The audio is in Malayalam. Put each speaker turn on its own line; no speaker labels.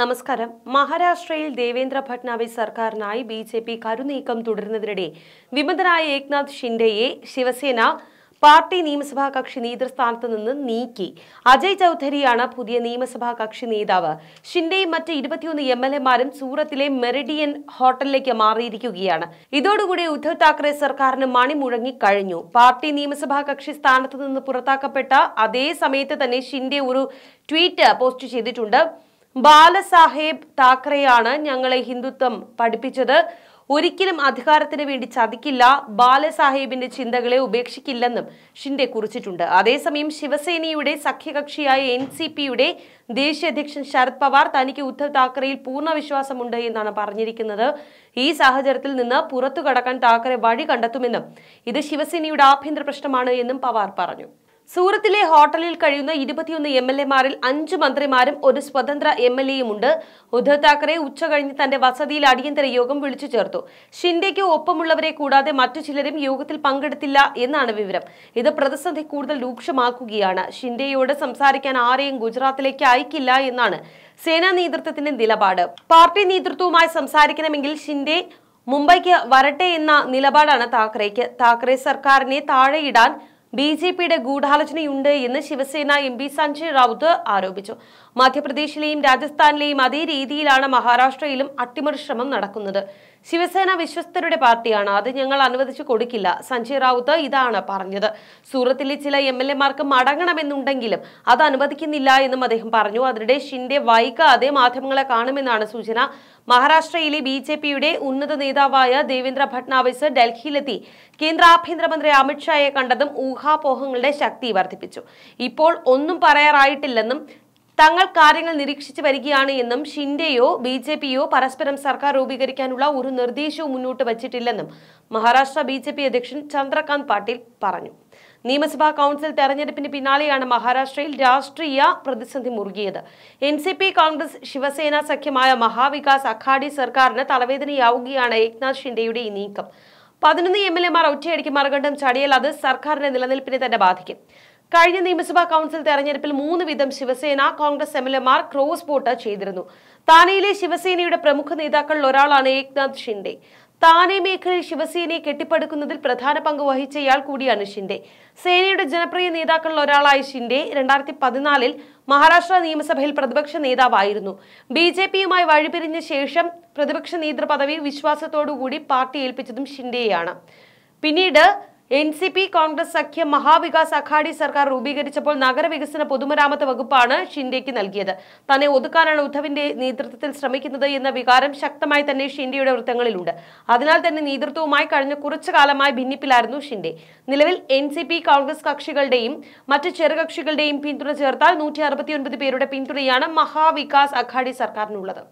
നമസ്കാരം മഹാരാഷ്ട്രയിൽ ദേവേന്ദ്ര ഫട്നാവിസ് സർക്കാരിനായി ബി ജെ പി കരുനീക്കം തുടരുന്നതിനിടെ വിമതനായ ഏക്നാഥ് ഷിൻഡെയെ ശിവസേന പാർട്ടി നിയമസഭാ കക്ഷി നേതൃസ്ഥാനത്ത് നിന്ന് നീക്കി അജയ് ചൌധരിയാണ് പുതിയ നിയമസഭാ കക്ഷി നേതാവ് ഷിൻഡെയും മറ്റ് ഇരുപത്തിയൊന്ന് എം എൽ എമാരും സൂറത്തിലെ മെറിഡിയൻ ഹോട്ടലിലേക്ക് മാറിയിരിക്കുകയാണ് ഇതോടുകൂടി ഉദ്ധവ് താക്കറെ സർക്കാരിന് മണി മുഴങ്ങിക്കഴിഞ്ഞു പാർട്ടി നിയമസഭാ കക്ഷി സ്ഥാനത്ത് നിന്ന് പുറത്താക്കപ്പെട്ട അതേ സമയത്ത് തന്നെ ഷിൻഡെ ഒരു ട്വീറ്റ് പോസ്റ്റ് ചെയ്തിട്ടുണ്ട് ബാലസാഹേബ് താക്കറെയാണ് ഞങ്ങളെ ഹിന്ദുത്വം പഠിപ്പിച്ചത് ഒരിക്കലും അധികാരത്തിന് വേണ്ടി ചതിക്കില്ല ബാലസാഹേബിന്റെ ചിന്തകളെ ഉപേക്ഷിക്കില്ലെന്നും ഷിൻഡെ കുറിച്ചിട്ടുണ്ട് അതേസമയം ശിവസേനയുടെ സഖ്യകക്ഷിയായ എൻ സി പിയുടെ ദേശീയ അധ്യക്ഷൻ ശരത് പവാർ തനിക്ക് ഉദ്ധവ് താക്കറെയിൽ പൂർണ്ണ വിശ്വാസമുണ്ട് എന്നാണ് പറഞ്ഞിരിക്കുന്നത് ഈ സാഹചര്യത്തിൽ നിന്ന് പുറത്തു കടക്കാൻ താക്കറെ വഴി കണ്ടെത്തുമെന്നും ഇത് ശിവസേനയുടെ ആഭ്യന്തര പ്രശ്നമാണ് എന്നും പവാർ പറഞ്ഞു സൂറത്തിലെ ഹോട്ടലിൽ കഴിയുന്ന ഇരുപത്തിയൊന്ന് എം എൽ എമാരിൽ അഞ്ച് മന്ത്രിമാരും ഒരു സ്വതന്ത്ര എം എൽ എയും ഉണ്ട് ഉദ്ധവ് താക്കറെ കഴിഞ്ഞ് തന്റെ വസതിയിൽ അടിയന്തര യോഗം വിളിച്ചു ചേർത്തു ഷിൻഡയ്ക്ക് ഒപ്പമുള്ളവരെ കൂടാതെ മറ്റു ചിലരും യോഗത്തിൽ പങ്കെടുത്തില്ല എന്നാണ് വിവരം ഇത് പ്രതിസന്ധി കൂടുതൽ രൂക്ഷമാക്കുകയാണ് ഷിൻഡയോട് സംസാരിക്കാൻ ആരെയും ഗുജറാത്തിലേക്ക് അയക്കില്ല എന്നാണ് സേനാ നേതൃത്വത്തിന്റെ നിലപാട് പാർട്ടി നേതൃത്വവുമായി സംസാരിക്കണമെങ്കിൽ ഷിൻഡെ മുംബൈക്ക് വരട്ടെ എന്ന നിലപാടാണ് താക്കറേക്ക് താക്കറെ സർക്കാരിനെ താഴെയിടാൻ ബി ജെ പിയുടെ ഗൂഢാലോചനയുണ്ട് എന്ന് ശിവസേന എം പി സഞ്ജയ് റൌത്ത് ആരോപിച്ചു മധ്യപ്രദേശിലെയും രാജസ്ഥാനിലെയും അതേ രീതിയിലാണ് മഹാരാഷ്ട്രയിലും അട്ടിമറി ശ്രമം നടക്കുന്നത് ശിവസേന വിശ്വസ്തരുടെ പാർട്ടിയാണ് അത് ഞങ്ങൾ അനുവദിച്ചു കൊടുക്കില്ല സഞ്ജയ് റാവുത്ത് ഇതാണ് പറഞ്ഞത് സൂറത്തിലെ ചില എം എൽ മാർക്ക് മടങ്ങണമെന്നുണ്ടെങ്കിലും അത് അനുവദിക്കുന്നില്ല എന്നും അദ്ദേഹം പറഞ്ഞു അതിനിടെ ഷിൻഡെ വൈകാതെ മാധ്യമങ്ങളെ കാണുമെന്നാണ് സൂചന മഹാരാഷ്ട്രയിലെ ബി ജെ പിയുടെ ഉന്നത നേതാവായ ദേവേന്ദ്ര ഭട്നാവിസ് ഡൽഹിയിലെത്തി കേന്ദ്ര ആഭ്യന്തരമന്ത്രി അമിത്ഷായെ കണ്ടതും ഊഹാപോഹങ്ങളുടെ ശക്തി വർദ്ധിപ്പിച്ചു ഇപ്പോൾ ഒന്നും പറയാറായിട്ടില്ലെന്നും തങ്ങൾ കാര്യങ്ങൾ നിരീക്ഷിച്ചു വരികയാണ് എന്നും ഷിൻഡെയോ ബി ജെ പിയോ പരസ്പരം സർക്കാർ രൂപീകരിക്കാനുള്ള ഒരു നിർദ്ദേശവും മുന്നോട്ട് വച്ചിട്ടില്ലെന്നും മഹാരാഷ്ട്ര ബി ജെ പി അധ്യക്ഷൻ ചന്ദ്രകാന്ത് പാട്ടീൽ പറഞ്ഞു നിയമസഭാ കൗൺസിൽ തെരഞ്ഞെടുപ്പിന് പിന്നാലെയാണ് മഹാരാഷ്ട്രയിൽ രാഷ്ട്രീയ പ്രതിസന്ധി മുറുകിയത് N C P Congress Shiv Sena സഖ്യമായ മഹാവികാസ് അഖാഡി സർക്കാരിന് തലവേദനയാവുകയാണ് ഏക്നാഥ് ഷിൻഡെയുടെ ഈ നീക്കം പതിനൊന്ന് എം എൽ എമാർ ഒറ്റയടിക്ക് മറുകണ്ഠം ചാടിയാൽ അത് സർക്കാരിന്റെ നിലനിൽപ്പിനെ തന്നെ ബാധിക്കും കഴിഞ്ഞ നിയമസഭാ കൗൺസിൽ തെരഞ്ഞെടുപ്പിൽ മൂന്ന് വീതം ശിവസേന കോൺഗ്രസ് എം എൽ എമാർ ക്രോസ് വോട്ട് ചെയ്തിരുന്നു താനെയിലെ ശിവസേനയുടെ പ്രമുഖ നേതാക്കളിൽ ഒരാളാണ് ഏക്നാഥ് ഷിൻഡെ താനെ മേഖലയിൽ ശിവസേനയെ കെട്ടിപ്പടുക്കുന്നതിൽ പ്രധാന പങ്ക് വഹിച്ച ഇയാൾ കൂടിയാണ് ഷിൻഡെ സേനയുടെ ജനപ്രിയ നേതാക്കളിൽ ഒരാളായ ഷിൻഡെ രണ്ടായിരത്തി പതിനാലിൽ മഹാരാഷ്ട്ര നിയമസഭയിൽ പ്രതിപക്ഷ നേതാവായിരുന്നു ബി ജെ പിയുമായി വഴിപിരിഞ്ഞ ശേഷം പ്രതിപക്ഷ നേതൃപദവി വിശ്വാസത്തോടുകൂടി പാർട്ടി ഏൽപ്പിച്ചതും ഷിൻഡെയാണ് പിന്നീട് എൻ സി പി കോൺഗ്രസ് സഖ്യം മഹാവികാസ് അഘാടി സർക്കാർ രൂപീകരിച്ചപ്പോൾ നഗരവികസന പൊതുമരാമത്ത് വകുപ്പാണ് ഷിൻഡേക്ക് നൽകിയത് തന്നെ ഒതുക്കാനാണ് ഉദ്ധവിന്റെ നേതൃത്വത്തിൽ ശ്രമിക്കുന്നത് എന്ന വികാരം ശക്തമായി തന്നെ ഷിൻഡെയുടെ വൃത്തങ്ങളിലുണ്ട് അതിനാൽ തന്നെ നേതൃത്വവുമായി കഴിഞ്ഞ കുറച്ചു കാലമായി ഭിന്നിപ്പിലായിരുന്നു ഷിൻഡെ നിലവിൽ എൻ സി പി കോൺഗ്രസ് കക്ഷികളുടെയും മറ്റ് ചെറുകക്ഷികളുടെയും പിന്തുണ ചേർത്താൽ നൂറ്റി അറുപത്തിയൊൻപത് പേരുടെ പിന്തുണയാണ് മഹാവികാസ് അഘാടി സർക്കാരിനുള്ളത്